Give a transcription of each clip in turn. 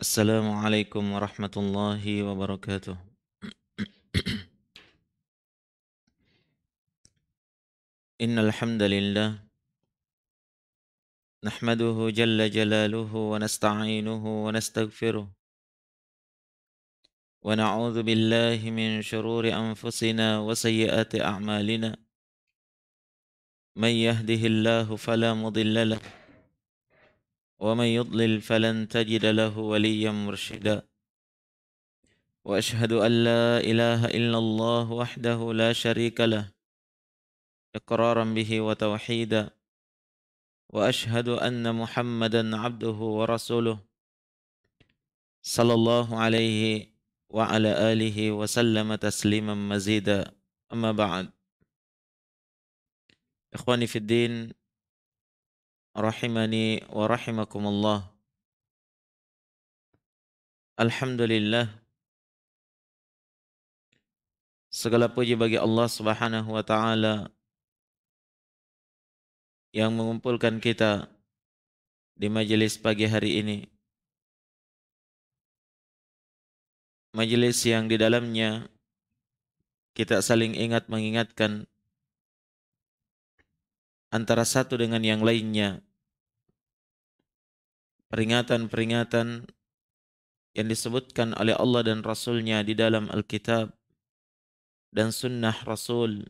السلام عليكم ورحمة الله وبركاته إن الحمد لله نحمده جل جلاله ونستعينه ونستغفره ونعوذ بالله من شرور أنفسنا وسيئات أعمالنا من يهده الله فلا مضل له ومن يضلل فلن تجد له وليا مرشدا واشهد ان لا اله الا الله وحده لا شريك له اقرارا به وتوحيدا واشهد ان محمدا عبده ورسوله صلى الله عليه وعلى اله وسلم تسليما مزيدا اما بعد اخواني في الدين rahimani wa rahimakumullah. Alhamdulillah. Segala puji bagi Allah Subhanahu wa taala yang mengumpulkan kita di majelis pagi hari ini. Majelis yang di dalamnya kita saling ingat mengingatkan antara satu dengan yang lainnya peringatan-peringatan yang disebutkan oleh Allah dan Rasulnya di dalam Alkitab dan sunnah Rasul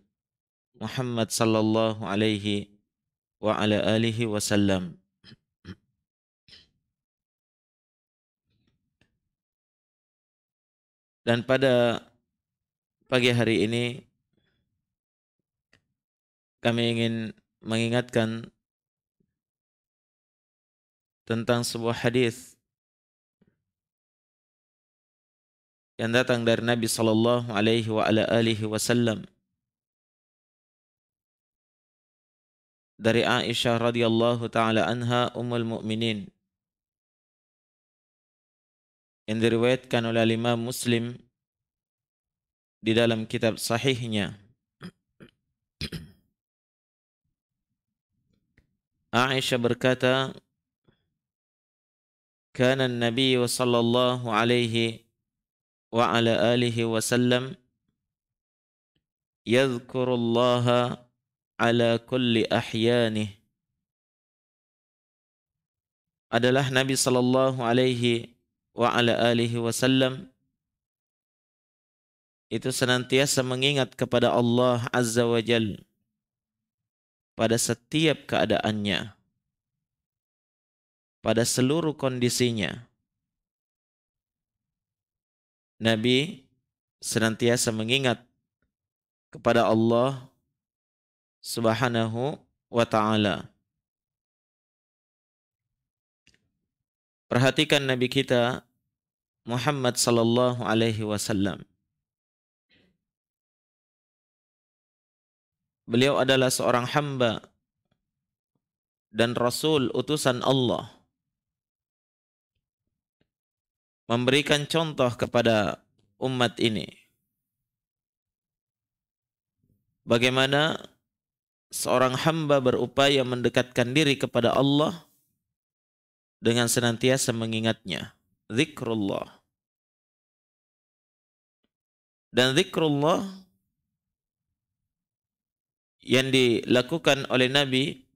Muhammad sallallahu alaihi wa ala alihi wasallam. Dan pada pagi hari ini kami ingin mengingatkan tentang sebuah hadis yang datang dari Nabi sallallahu alaihi wa ala alihi wasallam dari Aisyah radhiyallahu taala anha ummul mukminin yang diriwayatkan oleh Imam Muslim di dalam kitab sahihnya Aisyah berkata كان النبي صلى الله عليه وعلى آله وسلم يذكر الله على كل أحيانه adalah Nabi Shallallahu Alaihi wa ala alihi wasallam itu senantiasa mengingat kepada Allah Azza wa Jal pada setiap keadaannya pada seluruh kondisinya. Nabi senantiasa mengingat kepada Allah Subhanahu wa taala. Perhatikan Nabi kita Muhammad sallallahu alaihi wasallam. Beliau adalah seorang hamba dan rasul utusan Allah. memberikan contoh kepada umat ini. Bagaimana seorang hamba berupaya mendekatkan diri kepada Allah dengan senantiasa mengingatnya. Zikrullah. Dan zikrullah yang dilakukan oleh Nabi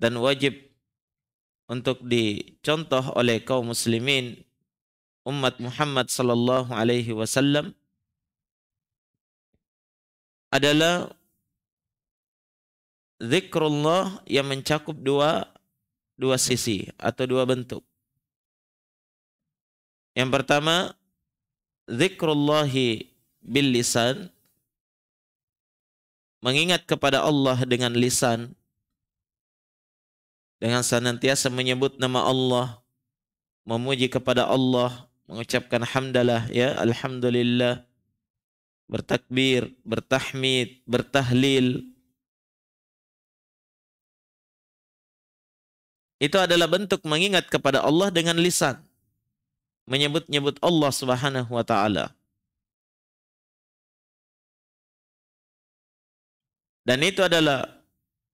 dan wajib untuk dicontoh oleh kaum muslimin umat Muhammad sallallahu alaihi wasallam adalah zikrullah yang mencakup dua dua sisi atau dua bentuk. Yang pertama zikrullahi bil lisan mengingat kepada Allah dengan lisan dengan senantiasa menyebut nama Allah, memuji kepada Allah, mengucapkan hamdalah ya alhamdulillah, bertakbir, bertahmid, bertahlil. Itu adalah bentuk mengingat kepada Allah dengan lisan. Menyebut-nyebut Allah Subhanahu wa taala. Dan itu adalah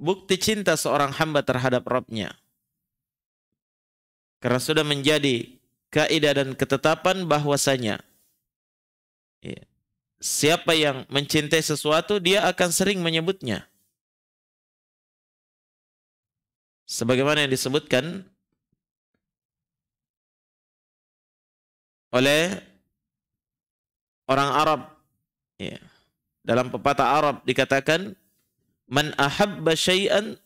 bukti cinta seorang hamba terhadap Rabbnya, Karena sudah menjadi kaidah dan ketetapan bahwasanya iya, siapa yang mencintai sesuatu dia akan sering menyebutnya. Sebagaimana yang disebutkan oleh orang Arab. Ya. Dalam pepatah Arab dikatakan Man ahabba syai'an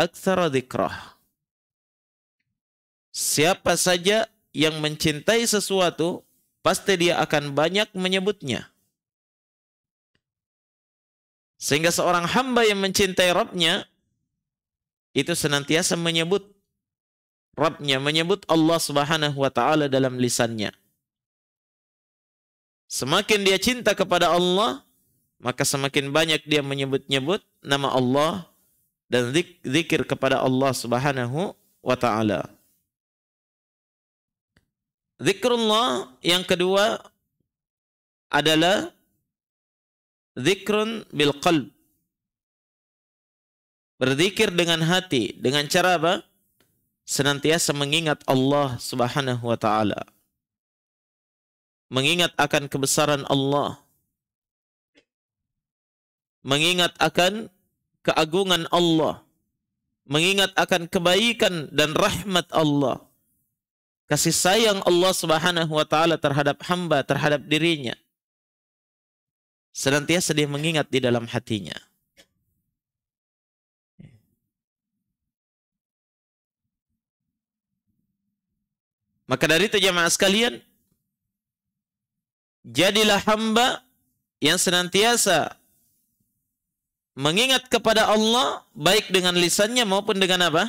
aktsara dzikrah. Siapa saja yang mencintai sesuatu, pasti dia akan banyak menyebutnya. Sehingga seorang hamba yang mencintai Rabbnya, itu senantiasa menyebut Rabbnya, menyebut Allah subhanahu wa ta'ala dalam lisannya. Semakin dia cinta kepada Allah, maka semakin banyak dia menyebut-nyebut nama Allah dan zikir kepada Allah Subhanahu wa taala. Zikrullah yang kedua adalah zikrun bil qalb. Berzikir dengan hati, dengan cara apa? Senantiasa mengingat Allah Subhanahu wa taala. Mengingat akan kebesaran Allah, mengingat akan keagungan Allah, mengingat akan kebaikan dan rahmat Allah, kasih sayang Allah Subhanahu wa taala terhadap hamba, terhadap dirinya. Senantiasa dia mengingat di dalam hatinya. Maka dari itu jemaah sekalian, jadilah hamba yang senantiasa mengingat kepada Allah baik dengan lisannya maupun dengan apa?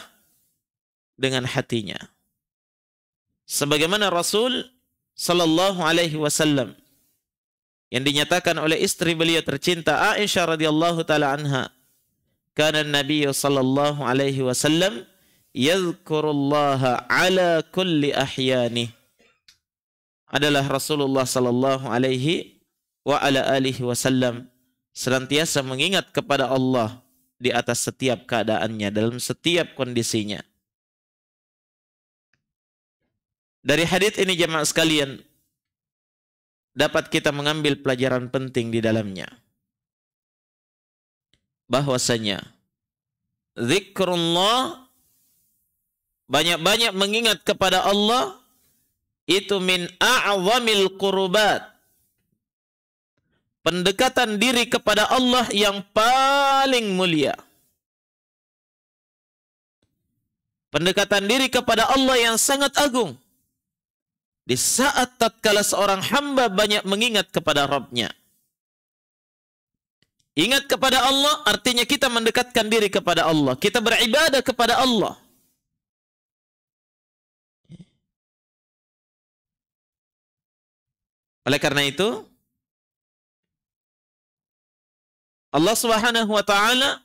Dengan hatinya. Sebagaimana Rasul sallallahu alaihi wasallam yang dinyatakan oleh istri beliau tercinta Aisyah radhiyallahu taala anha, kana Nabi sallallahu alaihi wasallam yadhkurullaha ala kulli ahyani. Adalah Rasulullah sallallahu alaihi wa ala alihi wasallam senantiasa mengingat kepada Allah di atas setiap keadaannya, dalam setiap kondisinya. Dari hadis ini jemaah sekalian, dapat kita mengambil pelajaran penting di dalamnya. Bahwasanya, zikrullah, banyak-banyak mengingat kepada Allah, itu min a'zamil qurbat pendekatan diri kepada Allah yang paling mulia. Pendekatan diri kepada Allah yang sangat agung. Di saat tatkala seorang hamba banyak mengingat kepada Rabbnya. Ingat kepada Allah artinya kita mendekatkan diri kepada Allah. Kita beribadah kepada Allah. Oleh karena itu, Allah Subhanahu wa taala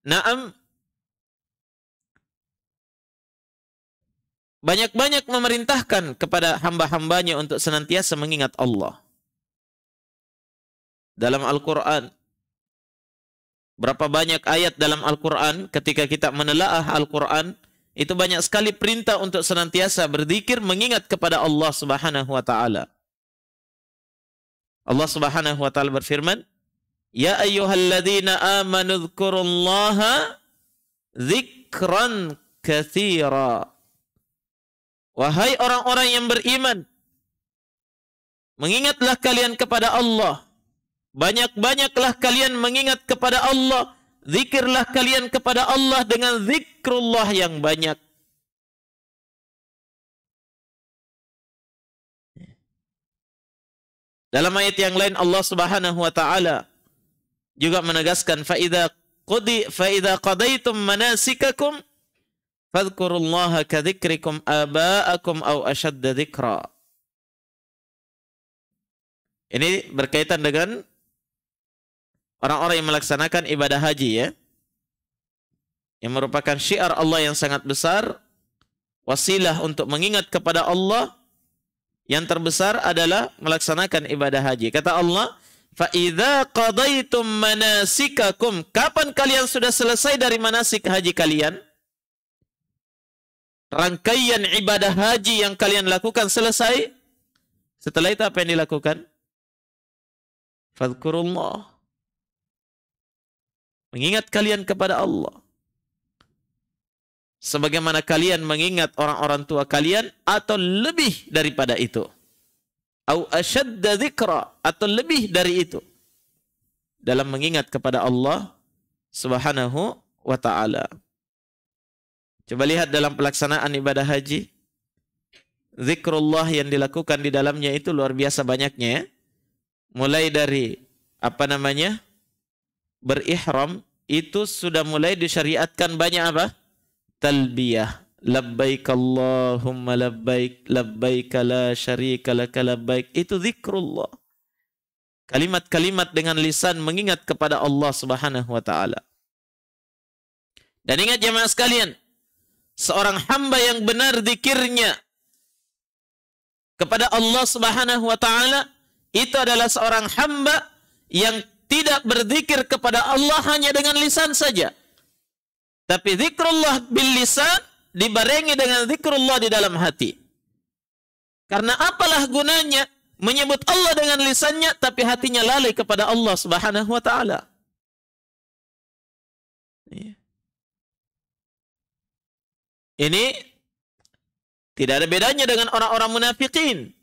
Naam banyak-banyak memerintahkan kepada hamba-hambanya untuk senantiasa mengingat Allah. Dalam Al-Qur'an berapa banyak ayat dalam Al-Qur'an ketika kita menelaah Al-Qur'an itu banyak sekali perintah untuk senantiasa berzikir mengingat kepada Allah Subhanahu wa taala. Allah Subhanahu wa taala berfirman, "Ya ayyuhalladzina amanu dzkurullaha dzikran katsira." Wahai orang-orang yang beriman, mengingatlah kalian kepada Allah. Banyak-banyaklah kalian mengingat kepada Allah. Zikirlah kalian kepada Allah dengan zikrullah yang banyak. Dalam ayat yang lain Allah Subhanahu wa taala juga menegaskan faida qudi faida qadaitum manasikakum fadhkurullaha kadzikrikum aba'akum aw ashadda dzikra. Ini berkaitan dengan orang-orang yang melaksanakan ibadah haji ya. Yang merupakan syiar Allah yang sangat besar, wasilah untuk mengingat kepada Allah yang terbesar adalah melaksanakan ibadah haji. Kata Allah, فَإِذَا قَضَيْتُمْ manasikakum. Kapan kalian sudah selesai dari manasik haji kalian? Rangkaian ibadah haji yang kalian lakukan selesai. Setelah itu apa yang dilakukan? Fadkurullah. Mengingat kalian kepada Allah sebagaimana kalian mengingat orang-orang tua kalian atau lebih daripada itu au asyadda dzikra atau lebih dari itu dalam mengingat kepada Allah Subhanahu wa taala. Coba lihat dalam pelaksanaan ibadah haji zikrullah yang dilakukan di dalamnya itu luar biasa banyaknya ya. Mulai dari apa namanya? berihram itu sudah mulai disyariatkan banyak apa? talbiyah labbaik Allahumma labbaik labbaik la syarika laka labbaik itu zikrullah kalimat-kalimat dengan lisan mengingat kepada Allah Subhanahu wa taala dan ingat jemaah sekalian seorang hamba yang benar zikirnya kepada Allah Subhanahu wa taala itu adalah seorang hamba yang tidak berzikir kepada Allah hanya dengan lisan saja tapi zikrullah bil lisan dibarengi dengan zikrullah di dalam hati. Karena apalah gunanya menyebut Allah dengan lisannya tapi hatinya lalai kepada Allah Subhanahu wa taala. Iya. Ini tidak ada bedanya dengan orang-orang munafikin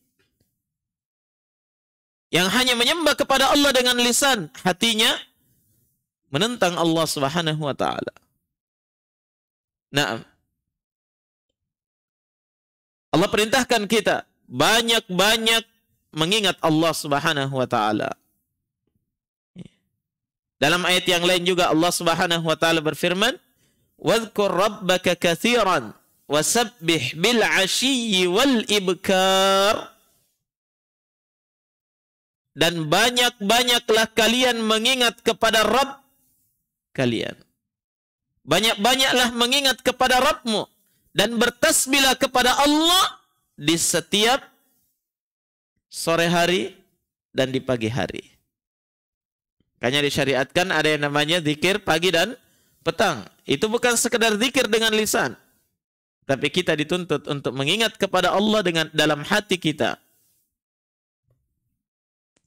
yang hanya menyembah kepada Allah dengan lisan, hatinya menentang Allah Subhanahu wa taala. Nah, Allah perintahkan kita banyak-banyak mengingat Allah Subhanahu wa taala. Dalam ayat yang lain juga Allah Subhanahu wa taala berfirman, "Wadhkur rabbaka katsiran wasabbih bil 'ashiyyi wal ibkar." Dan banyak-banyaklah kalian mengingat kepada Rabb kalian. Banyak-banyaklah mengingat kepada Rabbmu dan bertasbihlah kepada Allah di setiap sore hari dan di pagi hari. Makanya disyariatkan ada yang namanya zikir pagi dan petang. Itu bukan sekedar zikir dengan lisan. Tapi kita dituntut untuk mengingat kepada Allah dengan dalam hati kita.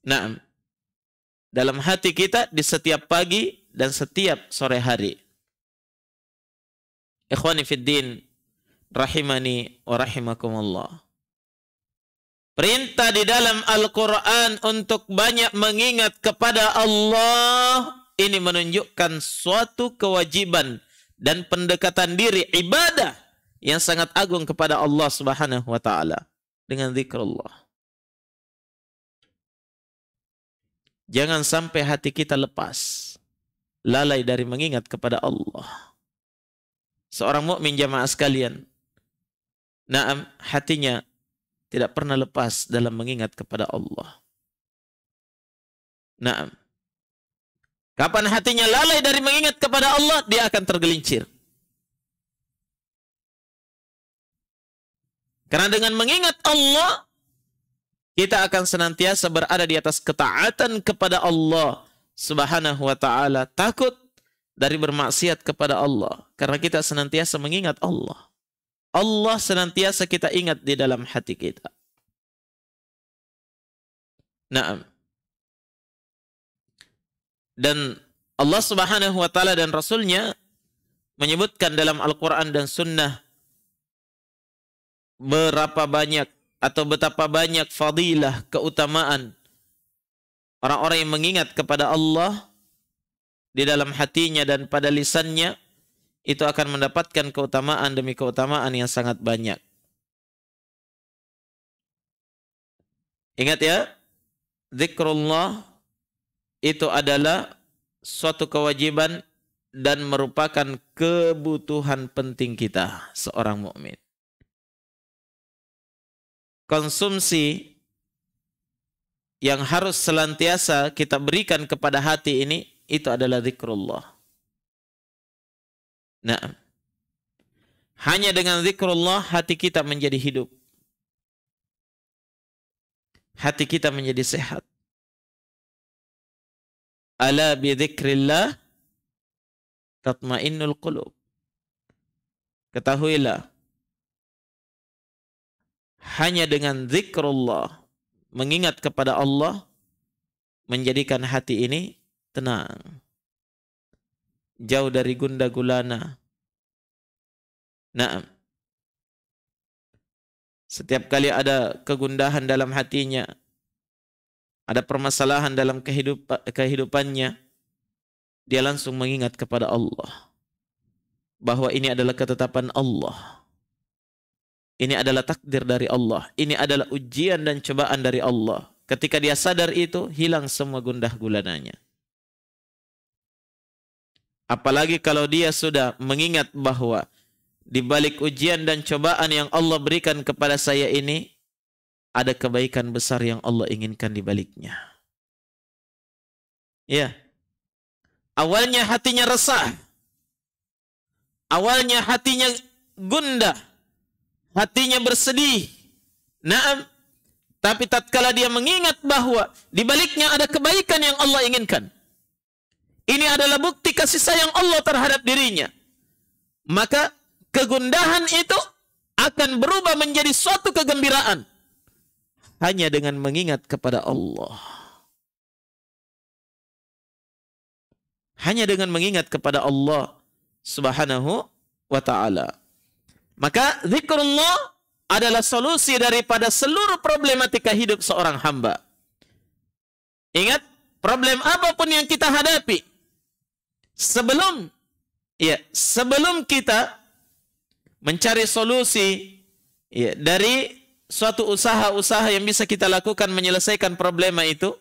Nah, dalam hati kita di setiap pagi dan setiap sore hari. Ikhwani fid din rahimani wa rahimakumullah. Perintah di dalam Al-Quran untuk banyak mengingat kepada Allah ini menunjukkan suatu kewajiban dan pendekatan diri ibadah yang sangat agung kepada Allah Subhanahu wa taala dengan zikrullah. Jangan sampai hati kita lepas lalai dari mengingat kepada Allah. Seorang mukmin jamaah sekalian. Naam, hatinya tidak pernah lepas dalam mengingat kepada Allah. Naam. Kapan hatinya lalai dari mengingat kepada Allah, dia akan tergelincir. Karena dengan mengingat Allah, kita akan senantiasa berada di atas ketaatan kepada Allah Subhanahu wa taala, takut dari bermaksiat kepada Allah karena kita senantiasa mengingat Allah. Allah senantiasa kita ingat di dalam hati kita. Naam. Dan Allah Subhanahu wa taala dan rasulnya menyebutkan dalam Al-Qur'an dan sunnah berapa banyak atau betapa banyak fadilah keutamaan orang-orang yang mengingat kepada Allah di dalam hatinya dan pada lisannya itu akan mendapatkan keutamaan demi keutamaan yang sangat banyak. Ingat ya, zikrullah itu adalah suatu kewajiban dan merupakan kebutuhan penting kita seorang mukmin. Konsumsi yang harus selantiasa kita berikan kepada hati ini itu adalah zikrullah. Nah, hanya dengan zikrullah hati kita menjadi hidup. Hati kita menjadi sehat. Ala bi dzikrillah tatmainnul qulub. Ketahuilah hanya dengan zikrullah mengingat kepada Allah menjadikan hati ini tenang. Jauh dari gunda gulana. Nah, setiap kali ada kegundahan dalam hatinya, ada permasalahan dalam kehidupannya, dia langsung mengingat kepada Allah bahwa ini adalah ketetapan Allah. Ini adalah takdir dari Allah. Ini adalah ujian dan cobaan dari Allah. Ketika dia sadar itu, hilang semua gundah gulananya. Apalagi kalau dia sudah mengingat bahwa di balik ujian dan cobaan yang Allah berikan kepada saya ini ada kebaikan besar yang Allah inginkan di baliknya. Ya. Awalnya hatinya resah. Awalnya hatinya gundah. Hatinya bersedih. Naam. Tapi tatkala dia mengingat bahwa di baliknya ada kebaikan yang Allah inginkan. Ini adalah bukti kasih sayang Allah terhadap dirinya. Maka kegundahan itu akan berubah menjadi suatu kegembiraan. Hanya dengan mengingat kepada Allah. Hanya dengan mengingat kepada Allah subhanahu wa ta'ala. Maka zikrullah adalah solusi daripada seluruh problematika hidup seorang hamba. Ingat, problem apapun yang kita hadapi, Sebelum ya, sebelum kita mencari solusi ya, dari suatu usaha-usaha yang bisa kita lakukan menyelesaikan problema itu,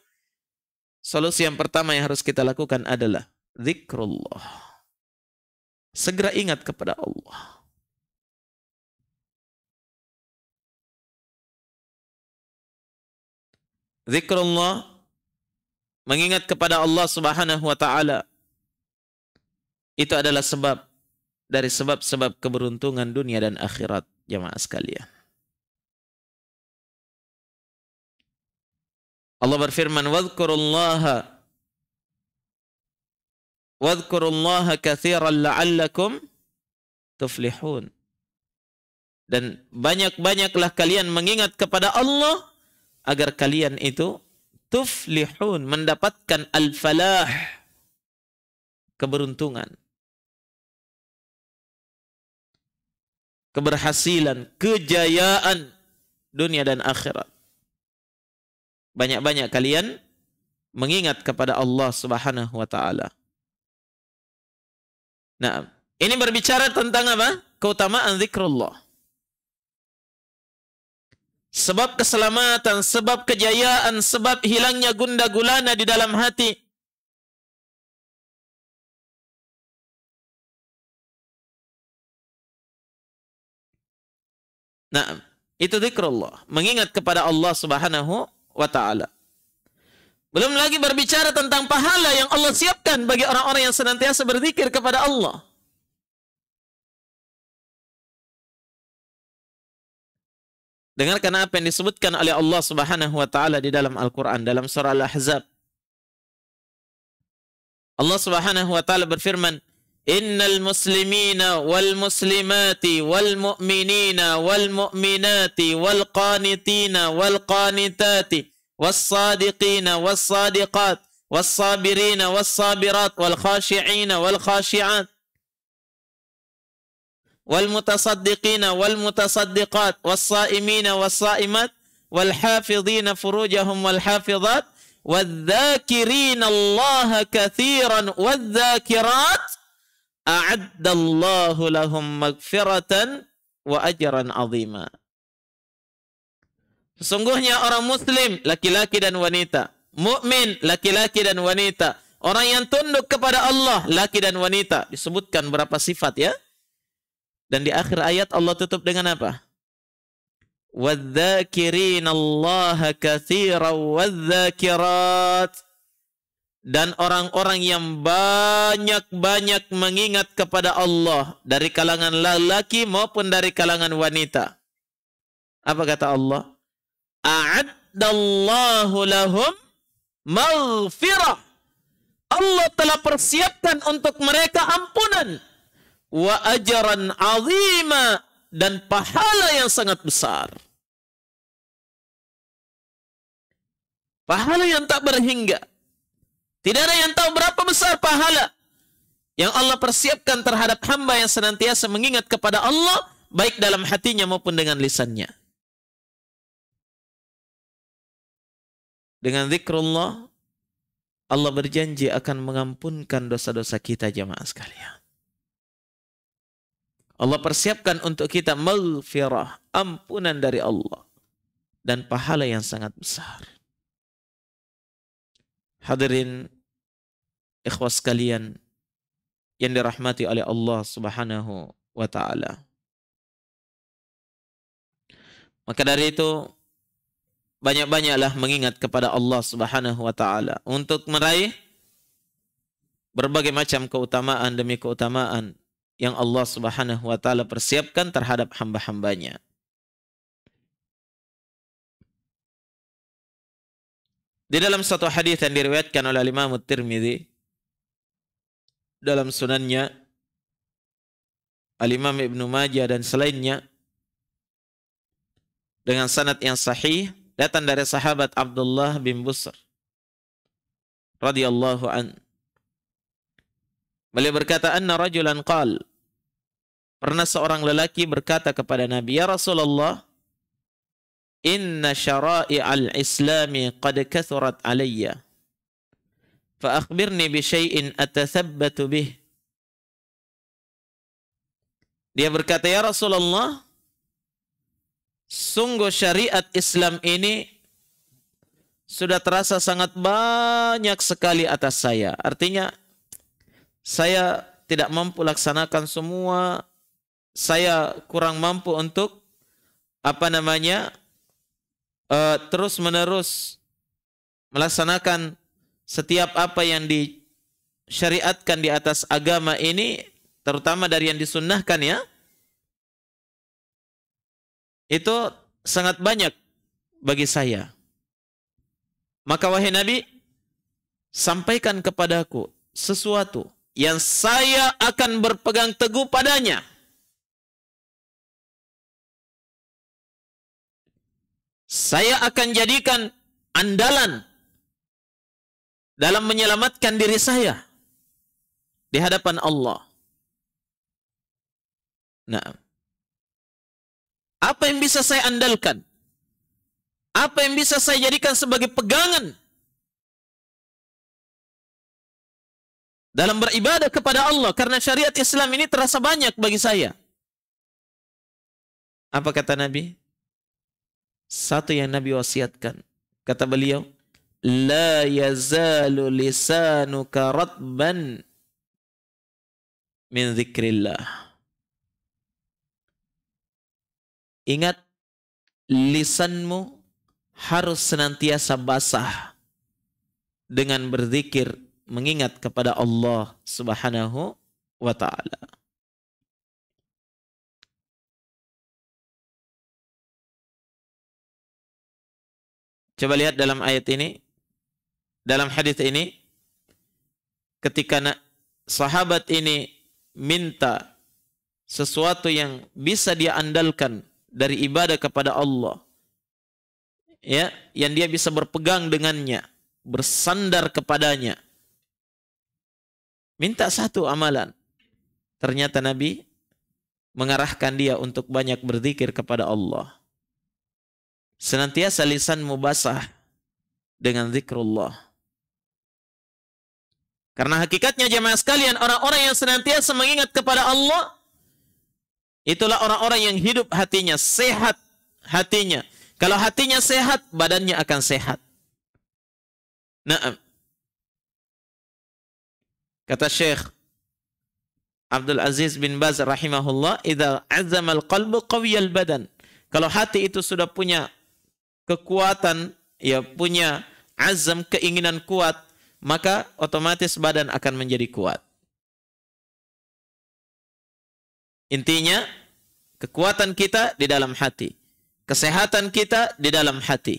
solusi yang pertama yang harus kita lakukan adalah zikrullah. Segera ingat kepada Allah. Zikrullah mengingat kepada Allah Subhanahu wa taala itu adalah sebab dari sebab-sebab keberuntungan dunia dan akhirat jamaah sekalian. Allah berfirman, "Wadhkurullaha Wadhkurullaha katsiran la'allakum tuflihun." Dan banyak-banyaklah kalian mengingat kepada Allah agar kalian itu tuflihun, mendapatkan al-falah, keberuntungan. keberhasilan, kejayaan dunia dan akhirat. Banyak-banyak kalian mengingat kepada Allah Subhanahu wa taala. Nah, ini berbicara tentang apa? Keutamaan zikrullah. Sebab keselamatan, sebab kejayaan, sebab hilangnya gunda gulana di dalam hati Nah, itu zikrullah, mengingat kepada Allah Subhanahu wa taala. Belum lagi berbicara tentang pahala yang Allah siapkan bagi orang-orang yang senantiasa berzikir kepada Allah. Dengarkan apa yang disebutkan oleh Allah Subhanahu wa taala di dalam Al-Qur'an dalam surah Al-Ahzab. Allah Subhanahu wa taala berfirman, إن المسلمين والمسلمات والمؤمنين والمؤمنات والقانتين والقانتات والصادقين والصادقات والصابرين والصابرات والخاشعين والخاشعات والمتصدقين والمتصدقات والصائمين والصائمات والحافظين فروجهم والحافظات والذاكرين الله كثيرا والذاكرات a'addallahu lahum magfiratan wa ajran azima. Sesungguhnya orang muslim, laki-laki dan wanita. Mukmin, laki-laki dan wanita. Orang yang tunduk kepada Allah, laki dan wanita. Disebutkan berapa sifat ya. Dan di akhir ayat Allah tutup dengan apa? وَالذَّاكِرِينَ اللَّهَ كَثِيرًا وَالذَّاكِرَاتِ dan orang-orang yang banyak-banyak mengingat kepada Allah dari kalangan lelaki maupun dari kalangan wanita. Apa kata Allah? A'addallahu lahum maghfirah. Allah telah persiapkan untuk mereka ampunan wa ajaran azima dan pahala yang sangat besar. Pahala yang tak berhingga. Tidak ada yang tahu berapa besar pahala yang Allah persiapkan terhadap hamba yang senantiasa mengingat kepada Allah baik dalam hatinya maupun dengan lisannya. Dengan zikrullah Allah berjanji akan mengampunkan dosa-dosa kita jemaah sekalian. Allah persiapkan untuk kita maghfirah, ampunan dari Allah dan pahala yang sangat besar. Hadirin ikhwas kalian yang dirahmati oleh Allah Subhanahu wa taala. Maka dari itu banyak-banyaklah mengingat kepada Allah Subhanahu wa taala untuk meraih berbagai macam keutamaan demi keutamaan yang Allah Subhanahu wa taala persiapkan terhadap hamba-hambanya. Di dalam satu hadis yang diriwayatkan oleh Imam Tirmidzi dalam sunannya Al-Imam Ibnu Majah dan selainnya dengan sanad yang sahih datang dari sahabat Abdullah bin Busr radhiyallahu an. Beliau berkata, "Anna rajulan qal" Pernah seorang lelaki berkata kepada Nabi, "Ya Rasulullah, Inna syara'i'al islami qad kathurat alayya. Fa akhbirni bi syai'in atathabbatu bih. Dia berkata, Ya Rasulullah, sungguh syariat Islam ini sudah terasa sangat banyak sekali atas saya. Artinya, saya tidak mampu laksanakan semua, saya kurang mampu untuk apa namanya uh, eh, terus menerus melaksanakan setiap apa yang disyariatkan di atas agama ini, terutama dari yang disunnahkan ya, itu sangat banyak bagi saya. Maka wahai Nabi, sampaikan kepadaku sesuatu yang saya akan berpegang teguh padanya. Saya akan jadikan andalan dalam menyelamatkan diri saya di hadapan Allah. Nah, apa yang bisa saya andalkan? Apa yang bisa saya jadikan sebagai pegangan dalam beribadah kepada Allah? Karena syariat Islam ini terasa banyak bagi saya. Apa kata Nabi? Satu yang Nabi wasiatkan. Kata beliau, La yazalu lisanuka ratban min zikrillah. Ingat, lisanmu harus senantiasa basah dengan berzikir mengingat kepada Allah Subhanahu wa taala. Coba lihat dalam ayat ini, dalam hadis ini, ketika sahabat ini minta sesuatu yang bisa dia andalkan dari ibadah kepada Allah, ya, yang dia bisa berpegang dengannya, bersandar kepadanya. Minta satu amalan. Ternyata Nabi mengarahkan dia untuk banyak berzikir kepada Allah. Senantiasa lisanmu basah dengan zikrullah. Karena hakikatnya jemaah sekalian, orang-orang yang senantiasa mengingat kepada Allah, itulah orang-orang yang hidup hatinya, sehat hatinya. Kalau hatinya sehat, badannya akan sehat. Nah, kata Syekh Abdul Aziz bin Baz rahimahullah, "Idza azama al-qalbu al badan." Kalau hati itu sudah punya kekuatan, ya punya azam, keinginan kuat, maka otomatis badan akan menjadi kuat. Intinya, kekuatan kita di dalam hati. Kesehatan kita di dalam hati.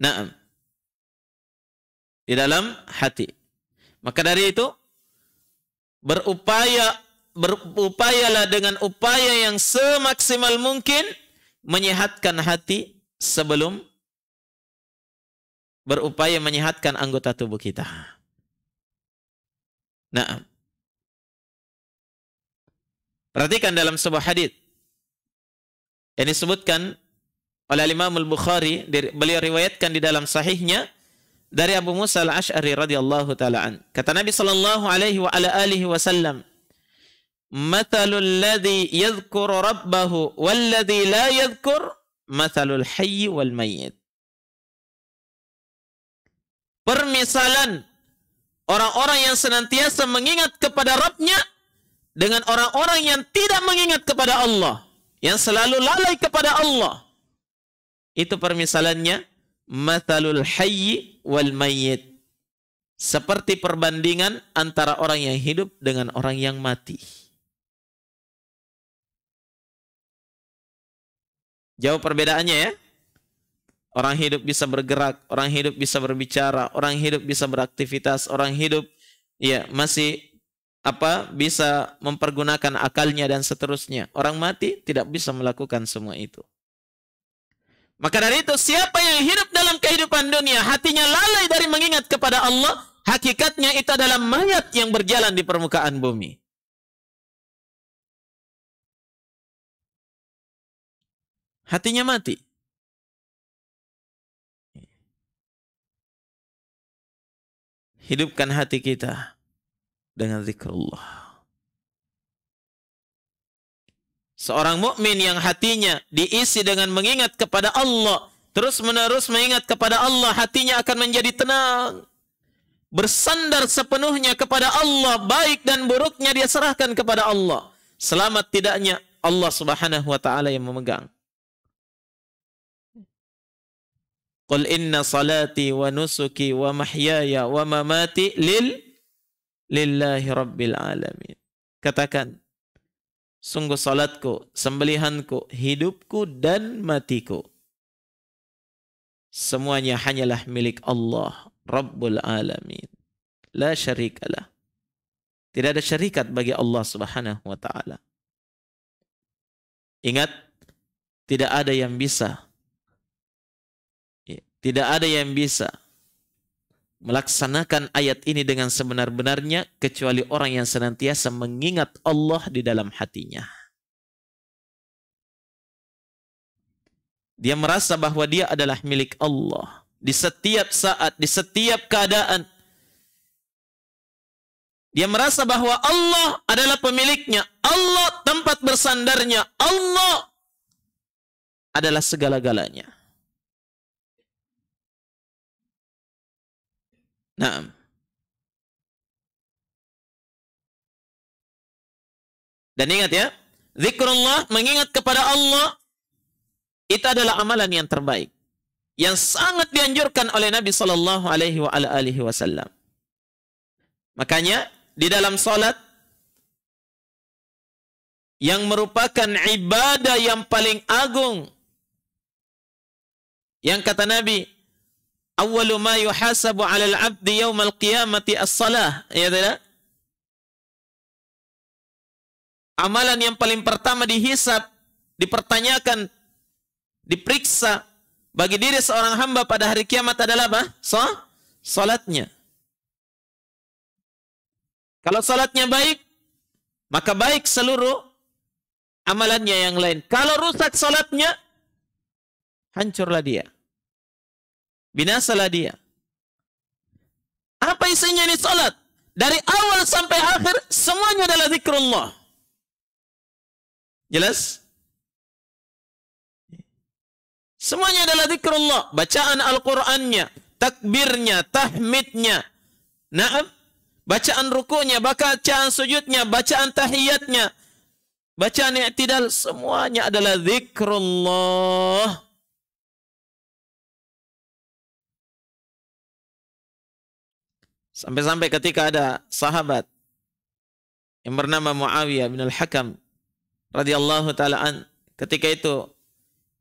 Naam. Di dalam hati. Maka dari itu, berupaya berupayalah dengan upaya yang semaksimal mungkin menyehatkan hati sebelum berupaya menyehatkan anggota tubuh kita. Nah, perhatikan dalam sebuah hadis yang disebutkan oleh Imam Al-Bukhari, beliau riwayatkan di dalam sahihnya dari Abu Musa Al-Asy'ari radhiyallahu taala Kata Nabi sallallahu alaihi wa wasallam, Mathalul Permisalan orang-orang yang senantiasa mengingat kepada Rabbnya dengan orang-orang yang tidak mengingat kepada Allah, yang selalu lalai kepada Allah. Itu permisalannya mathalul hayyi wal mayyit seperti perbandingan antara orang yang hidup dengan orang yang mati. Jauh perbedaannya ya. Orang hidup bisa bergerak, orang hidup bisa berbicara, orang hidup bisa beraktivitas, orang hidup ya masih apa bisa mempergunakan akalnya dan seterusnya. Orang mati tidak bisa melakukan semua itu. Maka dari itu siapa yang hidup dalam kehidupan dunia hatinya lalai dari mengingat kepada Allah, hakikatnya itu adalah mayat yang berjalan di permukaan bumi. hatinya mati. Hidupkan hati kita dengan zikrullah. Seorang mukmin yang hatinya diisi dengan mengingat kepada Allah, terus-menerus mengingat kepada Allah, hatinya akan menjadi tenang. Bersandar sepenuhnya kepada Allah, baik dan buruknya dia serahkan kepada Allah. Selamat tidaknya Allah Subhanahu wa taala yang memegang. Qul inna salati wa nusuki wa mahyaya wa mamati lil lillahi rabbil alamin. Katakan, sungguh salatku, sembelihanku, hidupku dan matiku. Semuanya hanyalah milik Allah Rabbul Alamin. La syarikalah. Tidak ada syarikat bagi Allah Subhanahu wa taala. Ingat, tidak ada yang bisa tidak ada yang bisa melaksanakan ayat ini dengan sebenar-benarnya kecuali orang yang senantiasa mengingat Allah di dalam hatinya. Dia merasa bahwa dia adalah milik Allah di setiap saat, di setiap keadaan. Dia merasa bahwa Allah adalah pemiliknya, Allah tempat bersandarnya, Allah adalah segala-galanya. Naam. Dan ingat ya, zikrullah mengingat kepada Allah itu adalah amalan yang terbaik yang sangat dianjurkan oleh Nabi Shallallahu Alaihi Wasallam. Makanya di dalam solat yang merupakan ibadah yang paling agung yang kata Nabi awwalu ma yuhasabu 'alal 'abdi qiyamati as-salah, ya tidak? Amalan yang paling pertama dihisab, dipertanyakan, diperiksa bagi diri seorang hamba pada hari kiamat adalah apa? So, salatnya. Kalau salatnya baik, maka baik seluruh amalannya yang lain. Kalau rusak salatnya, hancurlah dia. Binasalah dia. Apa isinya ini salat? Dari awal sampai akhir semuanya adalah zikrullah. Jelas? Semuanya adalah zikrullah, bacaan Al-Qur'annya, takbirnya, tahmidnya. Naam, bacaan rukunya, bacaan sujudnya, bacaan tahiyatnya, bacaan i'tidal semuanya adalah zikrullah. Sampai-sampai ketika ada sahabat yang bernama Muawiyah bin Al-Hakam radhiyallahu taala an ketika itu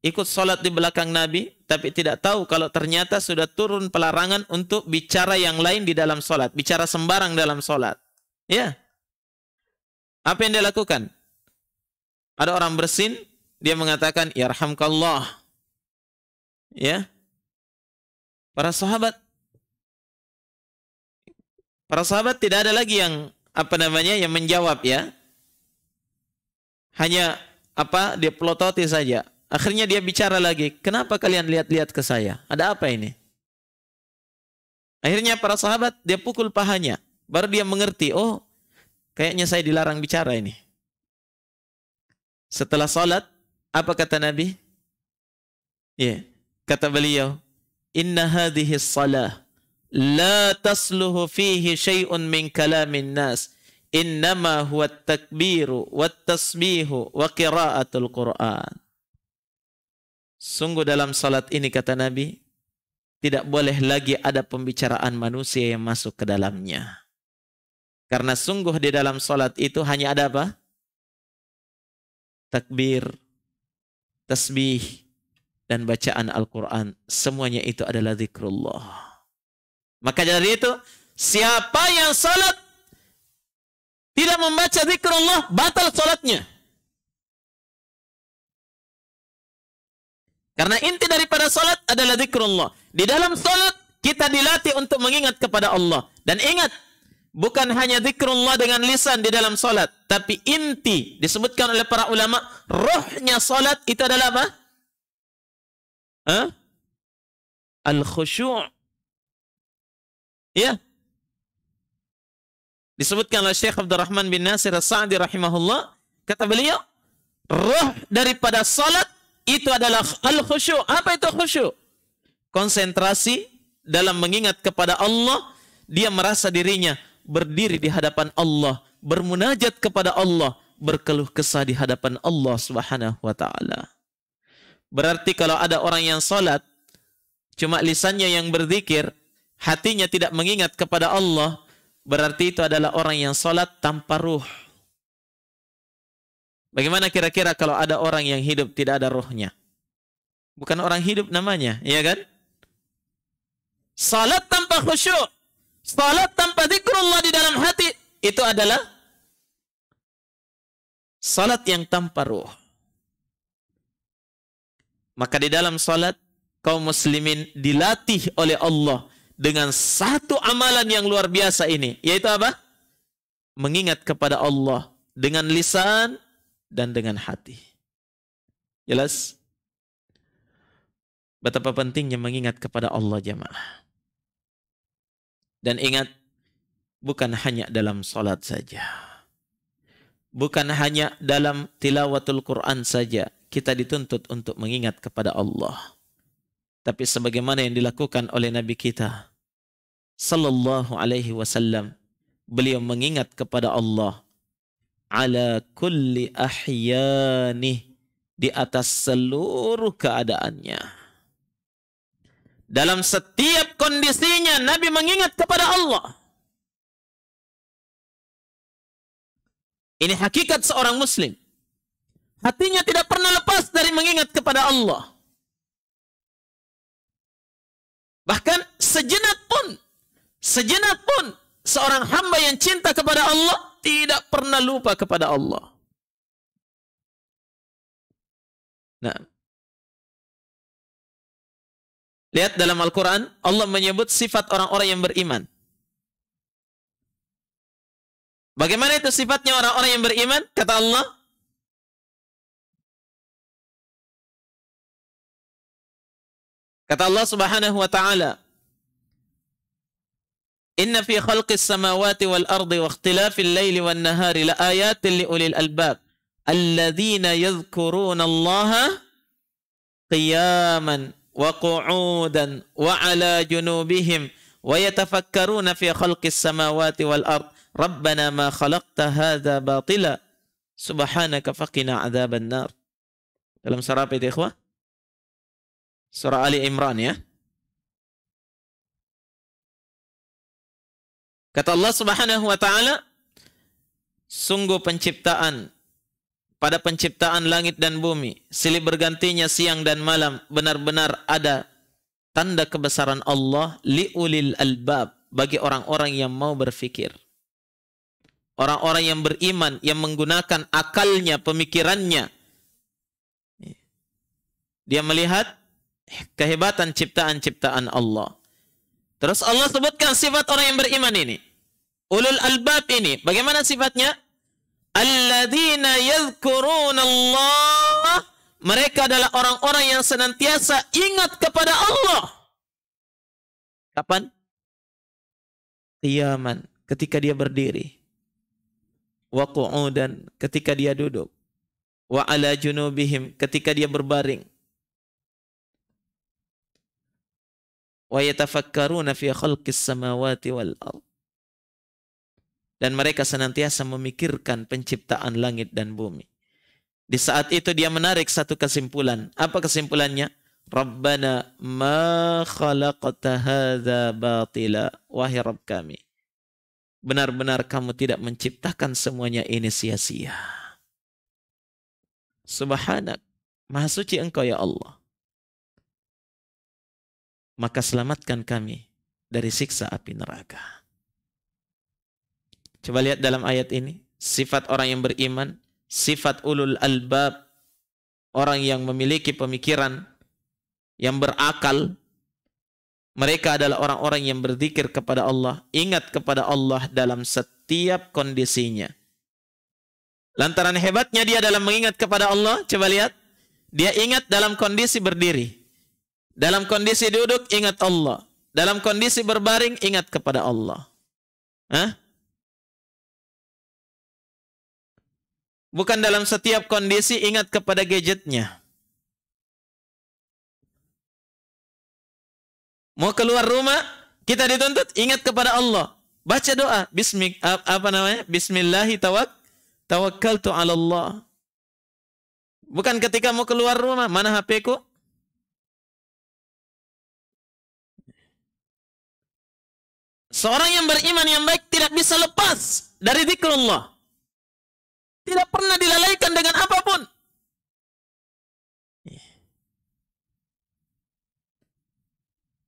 ikut salat di belakang Nabi tapi tidak tahu kalau ternyata sudah turun pelarangan untuk bicara yang lain di dalam salat, bicara sembarang dalam salat. Ya. Apa yang dia lakukan? Ada orang bersin, dia mengatakan yarhamkallah. Ya. Para sahabat Para sahabat tidak ada lagi yang apa namanya yang menjawab ya. Hanya apa dia pelototi saja. Akhirnya dia bicara lagi, "Kenapa kalian lihat-lihat ke saya? Ada apa ini?" Akhirnya para sahabat dia pukul pahanya. Baru dia mengerti, "Oh, kayaknya saya dilarang bicara ini." Setelah salat, apa kata Nabi? Ya, yeah. kata beliau, "Inna hadhihi salah لا tasluhu فيه شيء من كلام الناس إنما هو التكبير wat وقراءة القرآن. Sungguh dalam salat ini kata Nabi tidak boleh lagi ada pembicaraan manusia yang masuk ke dalamnya. Karena sungguh di dalam salat itu hanya ada apa? Takbir, tasbih, dan bacaan Al-Quran. Semuanya itu adalah zikrullah. Maka dari itu, siapa yang sholat tidak membaca zikrullah, batal sholatnya Karena inti daripada sholat adalah zikrullah. Di dalam sholat kita dilatih untuk mengingat kepada Allah dan ingat bukan hanya zikrullah dengan lisan di dalam salat, tapi inti disebutkan oleh para ulama rohnya salat itu adalah apa? Huh? Al khushu' Ya. Disebutkan oleh Syekh Abdurrahman bin Nasir Sa'di rahimahullah, kata beliau, roh daripada salat itu adalah al khusyu Apa itu khusyu? Konsentrasi dalam mengingat kepada Allah, dia merasa dirinya berdiri di hadapan Allah, bermunajat kepada Allah, berkeluh kesah di hadapan Allah Subhanahu wa taala. Berarti kalau ada orang yang salat cuma lisannya yang berzikir, hatinya tidak mengingat kepada Allah, berarti itu adalah orang yang sholat tanpa ruh. Bagaimana kira-kira kalau ada orang yang hidup tidak ada ruhnya? Bukan orang hidup namanya, ya kan? Salat tanpa khusyuk, salat tanpa zikrullah di dalam hati, itu adalah salat yang tanpa ruh. Maka di dalam salat kaum muslimin dilatih oleh Allah dengan satu amalan yang luar biasa ini, yaitu apa? Mengingat kepada Allah dengan lisan dan dengan hati. Jelas? Betapa pentingnya mengingat kepada Allah jemaah. Dan ingat, bukan hanya dalam solat saja. Bukan hanya dalam tilawatul Quran saja. Kita dituntut untuk mengingat kepada Allah tapi sebagaimana yang dilakukan oleh nabi kita sallallahu alaihi wasallam beliau mengingat kepada Allah ala kulli ahyani di atas seluruh keadaannya dalam setiap kondisinya nabi mengingat kepada Allah ini hakikat seorang muslim hatinya tidak pernah lepas dari mengingat kepada Allah Bahkan sejenak pun, sejenak pun seorang hamba yang cinta kepada Allah tidak pernah lupa kepada Allah. Nah, lihat dalam Al-Quran, Allah menyebut sifat orang-orang yang beriman. Bagaimana itu sifatnya orang-orang yang beriman? Kata Allah, Kata Allah Subhanahu wa taala, "Inna fi khalqis samawati wal ardi wa ikhtilafil laili wan nahari la ayatin li ulil albab alladhina yadhkuruna Allah qiyaman wa qu'udan wa ala junubihim wa yatafakkaruna fi khalqis samawati wal ard rabbana ma khalaqta hadha batila subhanaka faqina adzaban nar." Dalam sarap itu ikhwah Surah Ali Imran ya. Kata Allah Subhanahu wa taala, sungguh penciptaan pada penciptaan langit dan bumi, silih bergantinya siang dan malam, benar-benar ada tanda kebesaran Allah liulil albab bagi orang-orang yang mau berfikir. Orang-orang yang beriman, yang menggunakan akalnya, pemikirannya. Dia melihat Kehebatan ciptaan-ciptaan Allah. Terus Allah sebutkan sifat orang yang beriman ini. Ulul albab ini. Bagaimana sifatnya? Alladzina Allah. Mereka adalah orang-orang yang senantiasa ingat kepada Allah. Kapan? Qiyaman. Ketika dia berdiri. Wa Ketika dia duduk. Wa ala junubihim. Ketika dia berbaring. Dan mereka senantiasa memikirkan penciptaan langit dan bumi. Di saat itu dia menarik satu kesimpulan. Apa kesimpulannya? Rabbana ma khalaqta hadza batila. Wahai Rabb kami. Benar-benar kamu tidak menciptakan semuanya ini sia-sia. Subhanak. Maha suci engkau ya Allah maka selamatkan kami dari siksa api neraka. Coba lihat dalam ayat ini, sifat orang yang beriman, sifat ulul albab, orang yang memiliki pemikiran, yang berakal, mereka adalah orang-orang yang berzikir kepada Allah, ingat kepada Allah dalam setiap kondisinya. Lantaran hebatnya dia dalam mengingat kepada Allah, coba lihat. Dia ingat dalam kondisi berdiri. Dalam kondisi duduk ingat Allah. Dalam kondisi berbaring ingat kepada Allah. Hah? Bukan dalam setiap kondisi ingat kepada gadgetnya. Mau keluar rumah, kita dituntut ingat kepada Allah. Baca doa, Bismi apa namanya? Bismillahi tawak tawakkaltu 'ala Allah. Bukan ketika mau keluar rumah, mana HP-ku? Seorang yang beriman yang baik tidak bisa lepas dari zikrullah. Tidak pernah dilalaikan dengan apapun. Iya.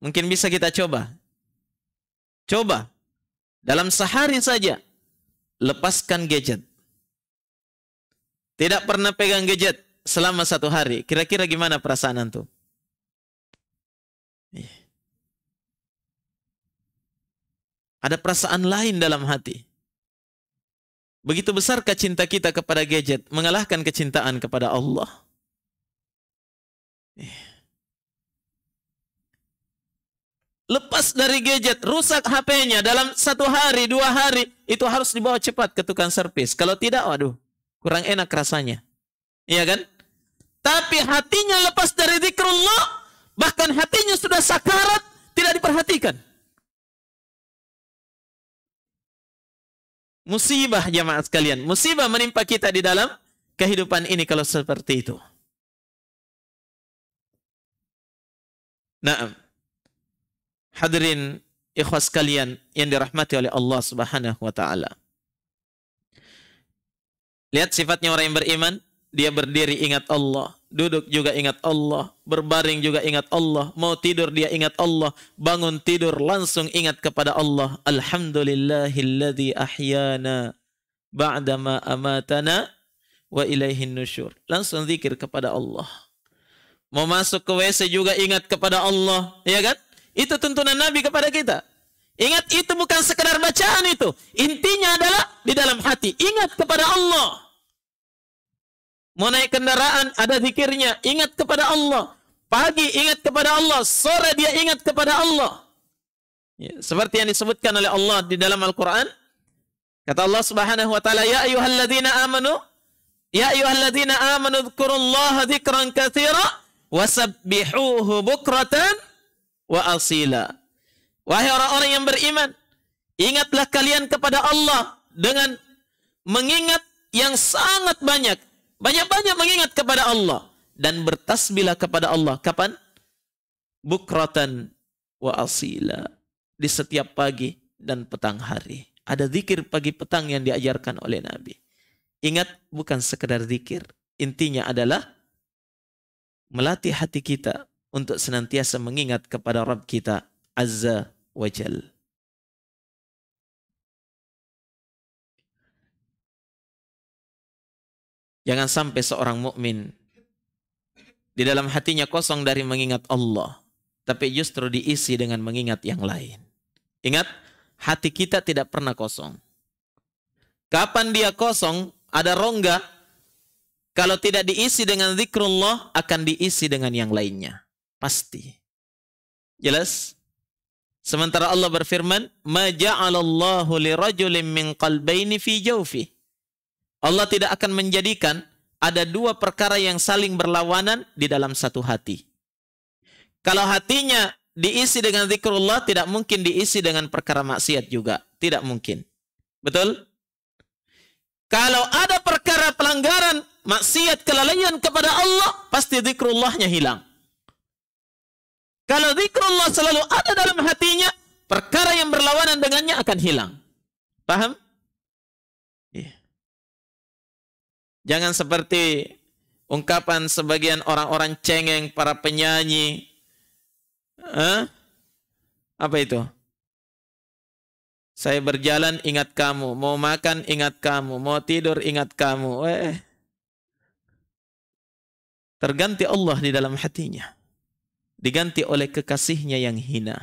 Mungkin bisa kita coba. Coba. Dalam sehari saja. Lepaskan gadget. Tidak pernah pegang gadget selama satu hari. Kira-kira gimana perasaan itu? Yeah. Ada perasaan lain dalam hati. Begitu besarkah cinta kita kepada gadget mengalahkan kecintaan kepada Allah? Eh. Lepas dari gadget, rusak HP-nya dalam satu hari, dua hari, itu harus dibawa cepat ke tukang servis. Kalau tidak, waduh, kurang enak rasanya. Iya kan? Tapi hatinya lepas dari zikrullah, bahkan hatinya sudah sakarat, tidak diperhatikan. Musibah jamaah sekalian. Musibah menimpa kita di dalam kehidupan ini kalau seperti itu. Nah, hadirin ikhwas kalian yang dirahmati oleh Allah Subhanahu wa taala. Lihat sifatnya orang yang beriman. Dia berdiri ingat Allah, duduk juga ingat Allah, berbaring juga ingat Allah, mau tidur dia ingat Allah, bangun tidur langsung ingat kepada Allah. Alhamdulillahilladzi ahyana ba'dama amatana wa ilaihin nusyur. Langsung zikir kepada Allah. Mau masuk ke WC juga ingat kepada Allah, ya kan? Itu tuntunan Nabi kepada kita. Ingat itu bukan sekedar bacaan itu. Intinya adalah di dalam hati. Ingat kepada Allah. Mau naik kendaraan ada zikirnya, ingat kepada Allah. Pagi ingat kepada Allah, sore dia ingat kepada Allah. Ya, seperti yang disebutkan oleh Allah di dalam Al-Qur'an. Kata Allah Subhanahu wa taala, "Ya ayyuhalladzina amanu, ya ayyuhalladzina amanu dzkurullaha dzikran katsira wasabbihuhu bukratan wa asila." Wahai orang-orang yang beriman, ingatlah kalian kepada Allah dengan mengingat yang sangat banyak banyak-banyak mengingat kepada Allah dan bertasbihlah kepada Allah. Kapan? Bukratan wa asila. Di setiap pagi dan petang hari. Ada zikir pagi petang yang diajarkan oleh Nabi. Ingat bukan sekedar zikir. Intinya adalah melatih hati kita untuk senantiasa mengingat kepada Rabb kita Azza wa Jalla. Jangan sampai seorang mukmin di dalam hatinya kosong dari mengingat Allah, tapi justru diisi dengan mengingat yang lain. Ingat, hati kita tidak pernah kosong. Kapan dia kosong, ada rongga. Kalau tidak diisi dengan zikrullah, akan diisi dengan yang lainnya. Pasti. Jelas? Sementara Allah berfirman, "Ma ja'alallahu min qalbaini fi jawfi." Allah tidak akan menjadikan ada dua perkara yang saling berlawanan di dalam satu hati. Kalau hatinya diisi dengan zikrullah, tidak mungkin diisi dengan perkara maksiat juga. Tidak mungkin. Betul? Kalau ada perkara pelanggaran, maksiat, kelalaian kepada Allah, pasti zikrullahnya hilang. Kalau zikrullah selalu ada dalam hatinya, perkara yang berlawanan dengannya akan hilang. Paham? Jangan seperti ungkapan sebagian orang-orang cengeng, para penyanyi. Eh? Apa itu? Saya berjalan ingat kamu, mau makan ingat kamu, mau tidur ingat kamu. Eh. Terganti Allah di dalam hatinya. Diganti oleh kekasihnya yang hina.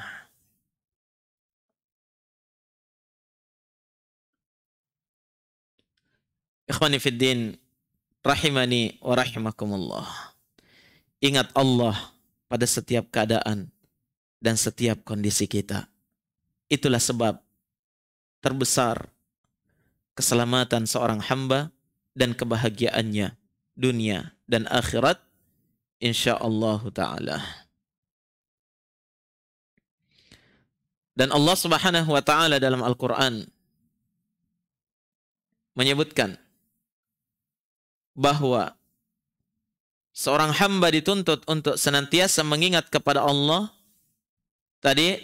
Ikhwanifiddin, rahimani wa rahimakumullah. Ingat Allah pada setiap keadaan dan setiap kondisi kita. Itulah sebab terbesar keselamatan seorang hamba dan kebahagiaannya dunia dan akhirat insyaallah taala. Dan Allah Subhanahu wa taala dalam Al-Qur'an menyebutkan bahwa seorang hamba dituntut untuk senantiasa mengingat kepada Allah tadi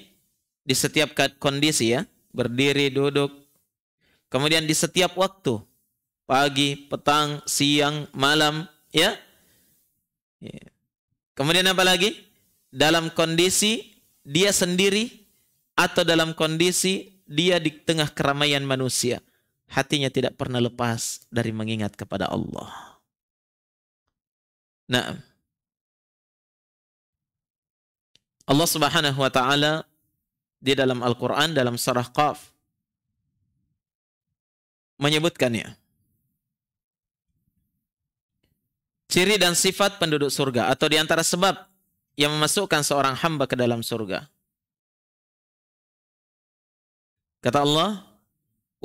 di setiap kondisi ya, berdiri, duduk, kemudian di setiap waktu, pagi, petang, siang, malam, ya. ya. Kemudian apa lagi? Dalam kondisi dia sendiri atau dalam kondisi dia di tengah keramaian manusia hatinya tidak pernah lepas dari mengingat kepada Allah. Nah, Allah Subhanahu wa taala di dalam Al-Qur'an dalam surah Qaf menyebutkannya. Ciri dan sifat penduduk surga atau di antara sebab yang memasukkan seorang hamba ke dalam surga. Kata Allah,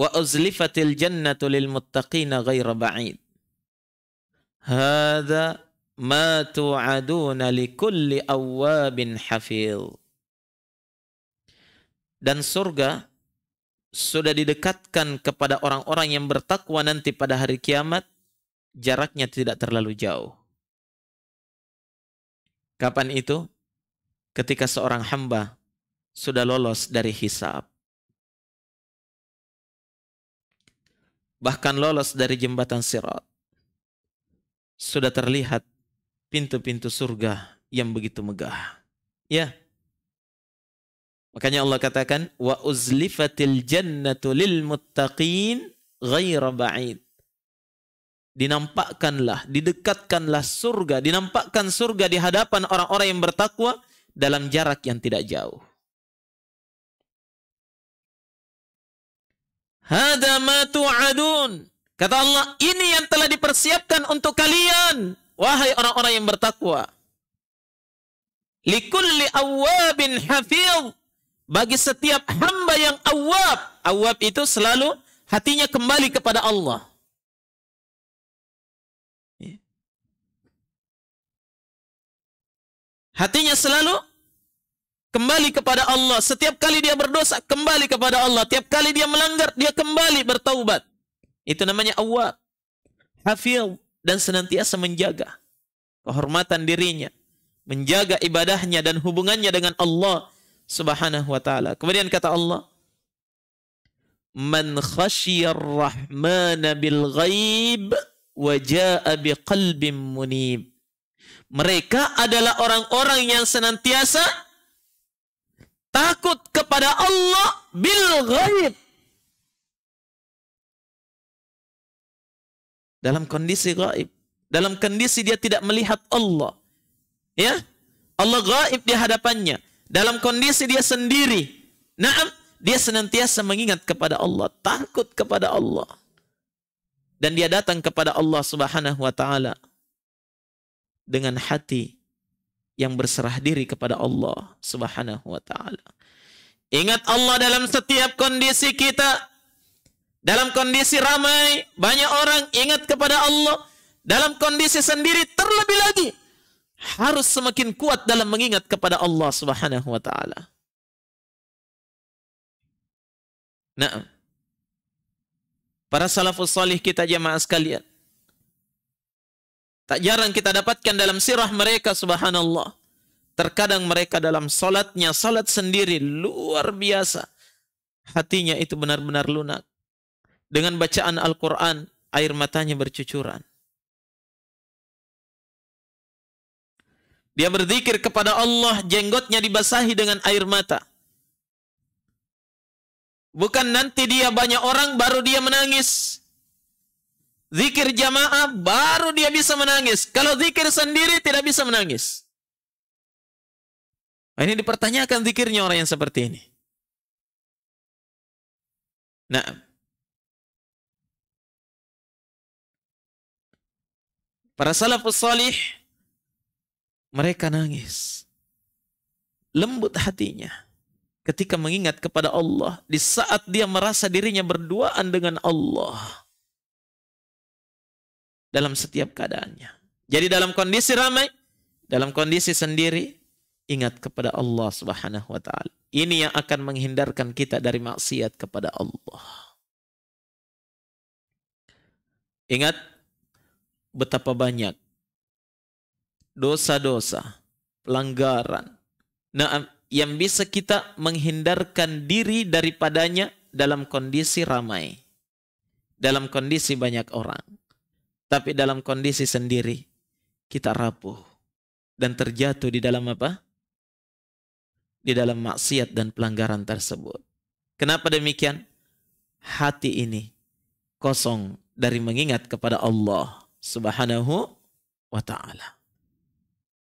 wa uzlifatil jannatu lil muttaqina ghaira ba'id. hadha ma tu'aduna li kulli awwabin hafil. Dan surga sudah didekatkan kepada orang-orang yang bertakwa nanti pada hari kiamat, jaraknya tidak terlalu jauh. Kapan itu? Ketika seorang hamba sudah lolos dari hisab. bahkan lolos dari jembatan sirat. Sudah terlihat pintu-pintu surga yang begitu megah. Ya. Makanya Allah katakan wa uzlifatil jannatu lil muttaqin ghaira ba'id. Dinampakkanlah, didekatkanlah surga, dinampakkan surga di hadapan orang-orang yang bertakwa dalam jarak yang tidak jauh. Hada ma tu'adun. Kata Allah, ini yang telah dipersiapkan untuk kalian. Wahai orang-orang yang bertakwa. Likulli awabin hafidh. Bagi setiap hamba yang awab. Awab itu selalu hatinya kembali kepada Allah. Iya. Hatinya selalu kembali kepada Allah. Setiap kali dia berdosa, kembali kepada Allah. setiap kali dia melanggar, dia kembali bertaubat. Itu namanya awab. Hafil dan senantiasa menjaga kehormatan dirinya, menjaga ibadahnya dan hubungannya dengan Allah Subhanahu wa taala. Kemudian kata Allah, "Man khasyiyar rahmana bil ghaib wa jaa'a biqalbin munib." Mereka adalah orang-orang yang senantiasa Takut kepada Allah bil ghaib. Dalam kondisi gaib. Dalam kondisi dia tidak melihat Allah. Ya? Allah gaib di hadapannya. Dalam kondisi dia sendiri. Naam, dia senantiasa mengingat kepada Allah, takut kepada Allah. Dan dia datang kepada Allah Subhanahu wa taala dengan hati yang berserah diri kepada Allah Subhanahu wa taala. Ingat Allah dalam setiap kondisi kita. Dalam kondisi ramai, banyak orang ingat kepada Allah. Dalam kondisi sendiri terlebih lagi harus semakin kuat dalam mengingat kepada Allah Subhanahu wa taala. Nah, para salafus salih kita jemaah sekalian Tak jarang kita dapatkan dalam sirah mereka subhanallah. Terkadang mereka dalam salatnya salat sendiri luar biasa. Hatinya itu benar-benar lunak. Dengan bacaan Al-Qur'an air matanya bercucuran. Dia berzikir kepada Allah, jenggotnya dibasahi dengan air mata. Bukan nanti dia banyak orang baru dia menangis. Zikir jamaah baru dia bisa menangis. Kalau zikir sendiri tidak bisa menangis. Nah, ini dipertanyakan zikirnya orang yang seperti ini. Nah, para salafus salih mereka nangis. Lembut hatinya ketika mengingat kepada Allah di saat dia merasa dirinya berduaan dengan Allah dalam setiap keadaannya. Jadi dalam kondisi ramai, dalam kondisi sendiri, ingat kepada Allah Subhanahu wa taala. Ini yang akan menghindarkan kita dari maksiat kepada Allah. Ingat betapa banyak dosa-dosa, pelanggaran nah, yang bisa kita menghindarkan diri daripadanya dalam kondisi ramai, dalam kondisi banyak orang. Tapi dalam kondisi sendiri kita rapuh dan terjatuh di dalam apa? Di dalam maksiat dan pelanggaran tersebut. Kenapa demikian? Hati ini kosong dari mengingat kepada Allah Subhanahu wa taala.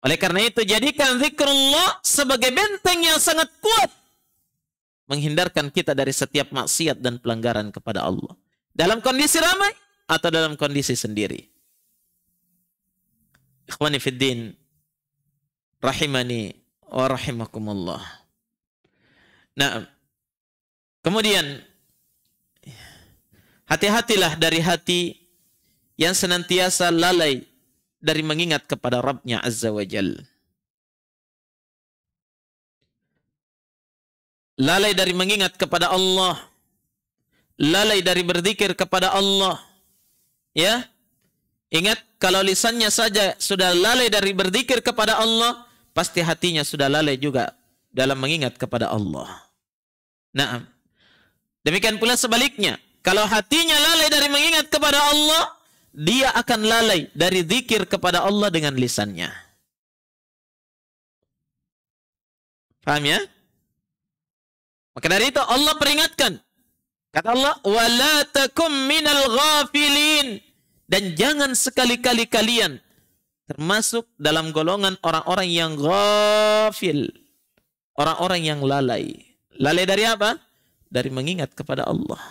Oleh karena itu jadikan zikrullah sebagai benteng yang sangat kuat menghindarkan kita dari setiap maksiat dan pelanggaran kepada Allah. Dalam kondisi ramai atau dalam kondisi sendiri. Ikhwani fiddin, rahimani wa rahimakumullah. Nah, kemudian hati-hatilah dari hati yang senantiasa lalai dari mengingat kepada Rabbnya Azza wa Jal. Lalai dari mengingat kepada Allah. Lalai dari berzikir kepada Allah Ya. Ingat kalau lisannya saja sudah lalai dari berzikir kepada Allah, pasti hatinya sudah lalai juga dalam mengingat kepada Allah. Nah, demikian pula sebaliknya, kalau hatinya lalai dari mengingat kepada Allah, dia akan lalai dari zikir kepada Allah dengan lisannya. Paham ya? Maka dari itu Allah peringatkan. Kata Allah, "Wa la takum minal ghafilin." Dan jangan sekali-kali kalian termasuk dalam golongan orang-orang yang ghafil. Orang-orang yang lalai. Lalai dari apa? Dari mengingat kepada Allah.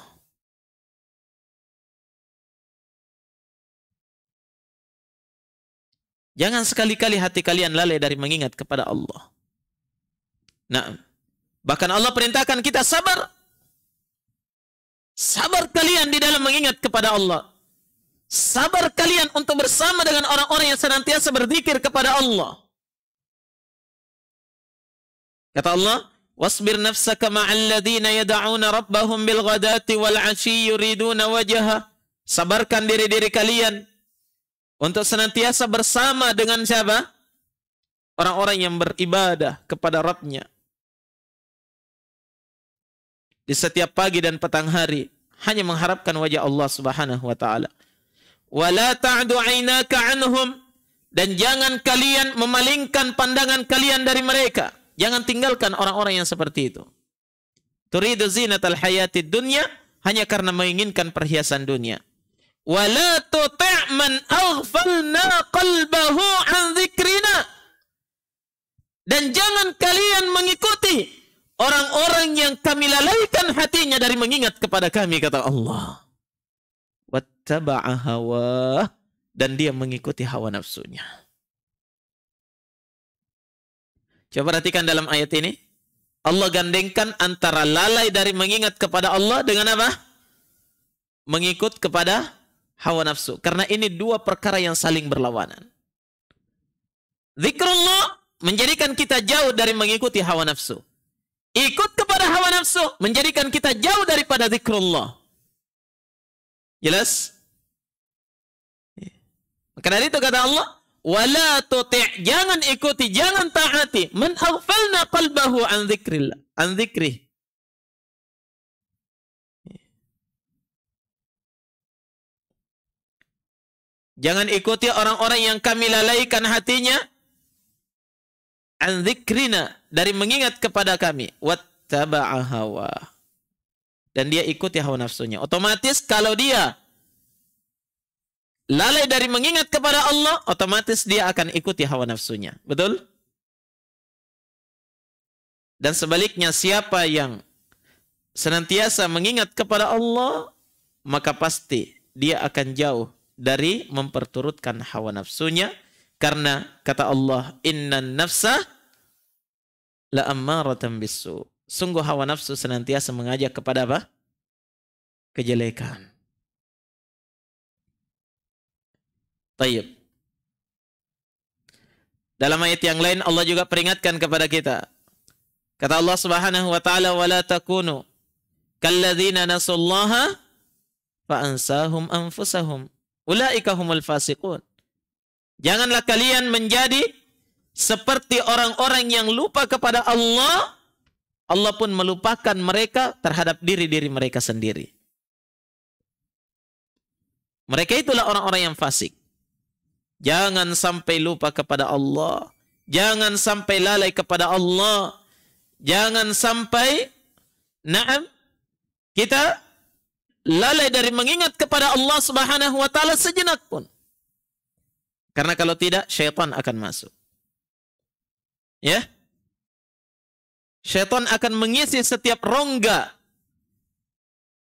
Jangan sekali-kali hati kalian lalai dari mengingat kepada Allah. Nah, bahkan Allah perintahkan kita sabar. Sabar kalian di dalam mengingat kepada Allah. Sabar kalian untuk bersama dengan orang-orang yang senantiasa berzikir kepada Allah. Kata Allah, "Wasbir nafsaka ma'al ladzina yad'una rabbahum bil ghadati wal 'ashyi yuriduna wajha." Sabarkan diri-diri kalian untuk senantiasa bersama dengan siapa? Orang-orang yang beribadah kepada Rabbnya. Di setiap pagi dan petang hari hanya mengharapkan wajah Allah Subhanahu wa taala wala ta'du ainaka anhum dan jangan kalian memalingkan pandangan kalian dari mereka. Jangan tinggalkan orang-orang yang seperti itu. Turidu zinatal hayati dunya hanya karena menginginkan perhiasan dunia. Wala tuti' man aghfalna qalbahu an dzikrina. Dan jangan kalian mengikuti orang-orang yang kami lalaikan hatinya dari mengingat kepada kami kata Allah ittaba'a hawa dan dia mengikuti hawa nafsunya. Coba perhatikan dalam ayat ini. Allah gandengkan antara lalai dari mengingat kepada Allah dengan apa? Mengikut kepada hawa nafsu. Karena ini dua perkara yang saling berlawanan. Zikrullah menjadikan kita jauh dari mengikuti hawa nafsu. Ikut kepada hawa nafsu menjadikan kita jauh daripada zikrullah. Jelas? Maka dari itu kata Allah, wala tuti' jangan ikuti, jangan taati man aghfalna qalbahu an dzikrillah, an dzikrih. Jangan ikuti orang-orang yang kami lalaikan hatinya an dzikrina dari mengingat kepada kami wattaba'a hawa. Dan dia ikuti hawa nafsunya. Otomatis kalau dia lalai dari mengingat kepada Allah, otomatis dia akan ikuti hawa nafsunya. Betul? Dan sebaliknya siapa yang senantiasa mengingat kepada Allah, maka pasti dia akan jauh dari memperturutkan hawa nafsunya karena kata Allah, Inna nafsa la ammaratan bisu." Sungguh hawa nafsu senantiasa mengajak kepada apa? kejelekan. Tayyib. Dalam ayat yang lain Allah juga peringatkan kepada kita. Kata Allah Subhanahu wa taala wala takunu kalladzina nasullaha faansahum anfusahum ulaika humul fasiqun. Janganlah kalian menjadi seperti orang-orang yang lupa kepada Allah, Allah pun melupakan mereka terhadap diri-diri mereka sendiri. Mereka itulah orang-orang yang fasik. Jangan sampai lupa kepada Allah. Jangan sampai lalai kepada Allah. Jangan sampai naam kita lalai dari mengingat kepada Allah Subhanahu wa taala sejenak pun. Karena kalau tidak syaitan akan masuk. Ya? Syaitan akan mengisi setiap rongga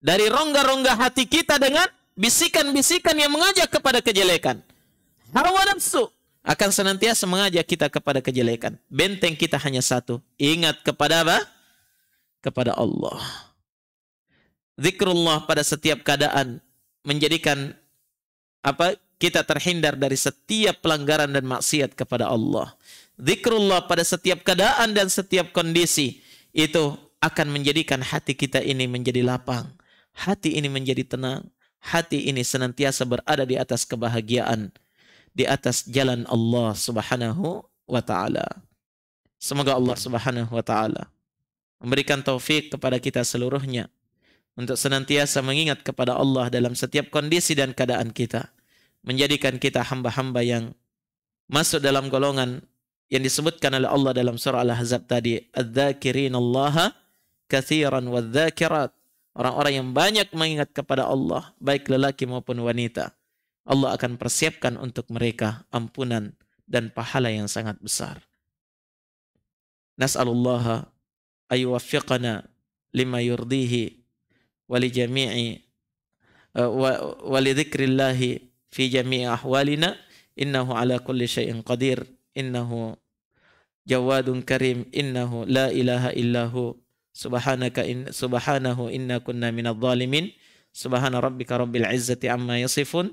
dari rongga-rongga hati kita dengan bisikan-bisikan yang mengajak kepada kejelekan. Hawa nafsu akan senantiasa mengajak kita kepada kejelekan. Benteng kita hanya satu. Ingat kepada apa? Kepada Allah. Zikrullah pada setiap keadaan menjadikan apa kita terhindar dari setiap pelanggaran dan maksiat kepada Allah. Zikrullah pada setiap keadaan dan setiap kondisi itu akan menjadikan hati kita ini menjadi lapang. Hati ini menjadi tenang. Hati ini senantiasa berada di atas kebahagiaan di atas jalan Allah Subhanahu wa taala. Semoga Allah Subhanahu wa taala memberikan taufik kepada kita seluruhnya untuk senantiasa mengingat kepada Allah dalam setiap kondisi dan keadaan kita, menjadikan kita hamba-hamba yang masuk dalam golongan yang disebutkan oleh Allah dalam surah Al-Ahzab tadi, "Adz-dzakirin Allah katsiran wadz-dzakirat." Orang-orang yang banyak mengingat kepada Allah, baik lelaki maupun wanita. Allah akan persiapkan untuk mereka ampunan dan pahala yang sangat besar. Nas'alullah ayuwaffiqana lima yurdihi wali jami'i uh, wali dzikrillahi fi jami'i ahwalina innahu ala kulli syai'in qadir innahu jawadun karim innahu la ilaha illahu subhanaka in, subhanahu inna kunna minadh dhalimin subhana rabbika rabbil izzati amma yasifun